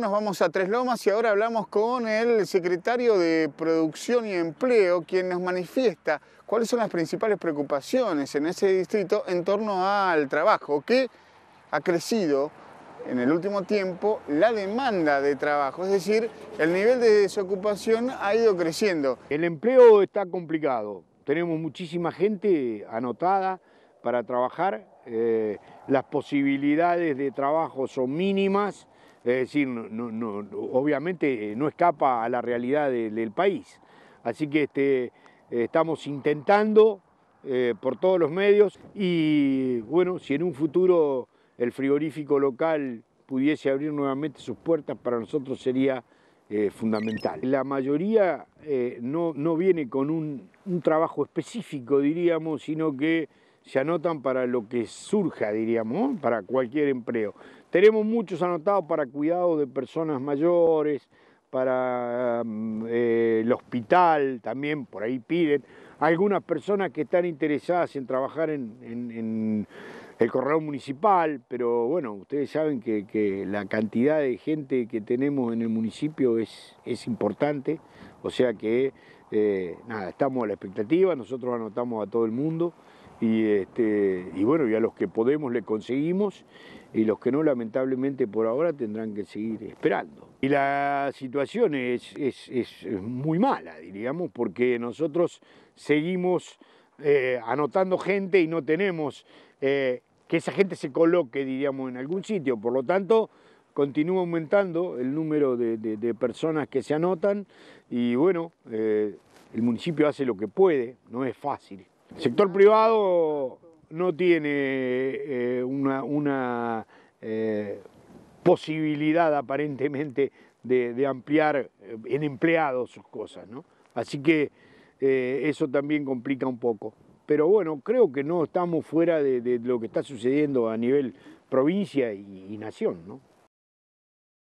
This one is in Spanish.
Nos vamos a Tres Lomas y ahora hablamos con el secretario de Producción y Empleo, quien nos manifiesta cuáles son las principales preocupaciones en ese distrito en torno al trabajo, que ha crecido en el último tiempo la demanda de trabajo, es decir, el nivel de desocupación ha ido creciendo. El empleo está complicado, tenemos muchísima gente anotada para trabajar, eh, las posibilidades de trabajo son mínimas, es decir, no, obviamente eh, no escapa a la realidad del país. Así que este, estamos intentando eh, por todos los medios y bueno, si en un futuro el frigorífico local pudiese abrir nuevamente sus puertas, para nosotros sería eh, fundamental. La mayoría no, no, viene con un, un trabajo específico, diríamos, sino que se anotan para lo que surja, diríamos, para cualquier empleo. Tenemos muchos anotados para cuidado de personas mayores, para mm, eh, el hospital también, por ahí piden. Algunas personas que están interesadas en trabajar en, el correo municipal, pero bueno, ustedes saben que, la cantidad de gente que tenemos en el municipio es, importante, o sea que, eh, nada, estamos a la expectativa, nosotros anotamos a todo el mundo. Este, y, bueno, a los que podemos le conseguimos y los que no lamentablemente por ahora tendrán que seguir esperando. Y la situación es, muy mala, diríamos, porque nosotros seguimos eh, anotando gente y no tenemos eh, que esa gente se coloque, diríamos, en algún sitio. Por lo tanto, continúa aumentando el número de, personas que se anotan y bueno, eh, el municipio hace lo que puede, no es fácil. El sector privado no tiene eh, una, eh, posibilidad aparentemente de, ampliar eh, en empleados sus cosas, ¿no? Así que eso también complica un poco. Pero bueno, creo que no estamos fuera de, lo que está sucediendo a nivel provincia y nación, ¿no?